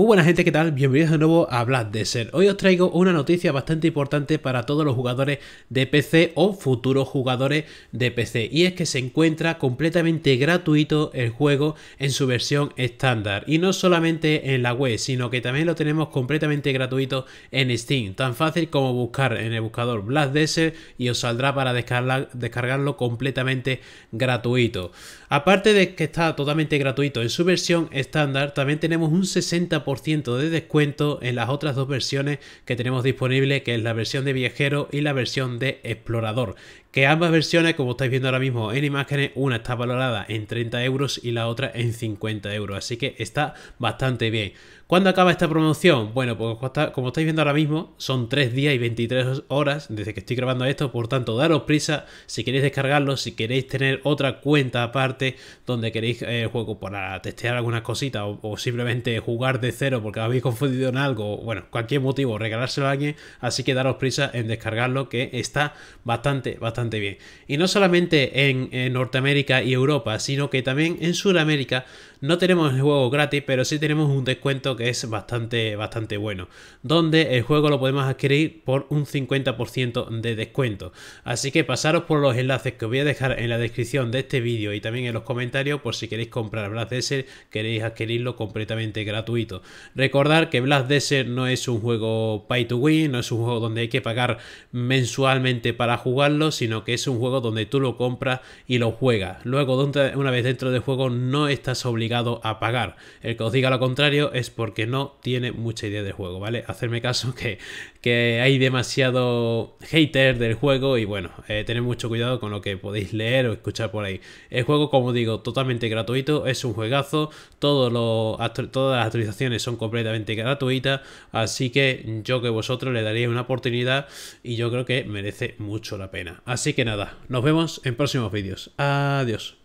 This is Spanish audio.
Muy buena gente, ¿qué tal? Bienvenidos de nuevo a Black Desert. Hoy os traigo una noticia bastante importante para todos los jugadores de PC o futuros jugadores de PC y es que se encuentra completamente gratuito el juego en su versión estándar y no solamente en la web sino que también lo tenemos completamente gratuito en Steam, tan fácil como buscar en el buscador Black Desert y os saldrá para descargarlo completamente gratuito. Aparte de que está totalmente gratuito en su versión estándar, también tenemos un 60% de descuento en las otras dos versiones que tenemos disponibles, que es la versión de viajero y la versión de explorador, que ambas versiones, como estáis viendo ahora mismo en imágenes, una está valorada en 30 euros y la otra en 50 euros, así que está bastante bien. ¿Cuándo acaba esta promoción? Bueno, pues como estáis viendo ahora mismo, son 3 días y 23 horas desde que estoy grabando esto, por tanto, daros prisa si queréis descargarlo, si queréis tener otra cuenta aparte donde queréis eh, el juego para testear algunas cositas o, simplemente jugar de cero porque habéis confundido en algo, bueno, cualquier motivo, regalárselo a alguien, así que daros prisa en descargarlo que está bastante, bastante bien. Y no solamente en, Norteamérica y Europa, sino que también en Sudamérica no tenemos el juego gratis, pero sí tenemos un descuento que es bastante, bastante bueno, donde el juego lo podemos adquirir por un 50% de descuento. Así que pasaros por los enlaces que os voy a dejar en la descripción de este vídeo y también en los comentarios por si queréis comprar Blast Desert, queréis adquirirlo completamente gratuito. Recordar que Blast Desert no es un juego pay to win, no es un juego donde hay que pagar mensualmente para jugarlo, sino sino que es un juego donde tú lo compras y lo juegas. Luego, una vez dentro del juego, no estás obligado a pagar. El que os diga lo contrario es porque no tiene mucha idea del juego, ¿vale? Hacerme caso que, hay demasiado hater del juego y bueno, eh, tened mucho cuidado con lo que podéis leer o escuchar por ahí. El juego, como digo, totalmente gratuito, es un juegazo, todos los, todas las actualizaciones son completamente gratuitas, así que yo que vosotros le daría una oportunidad y yo creo que merece mucho la pena. Así que nada, nos vemos en próximos vídeos. Adiós.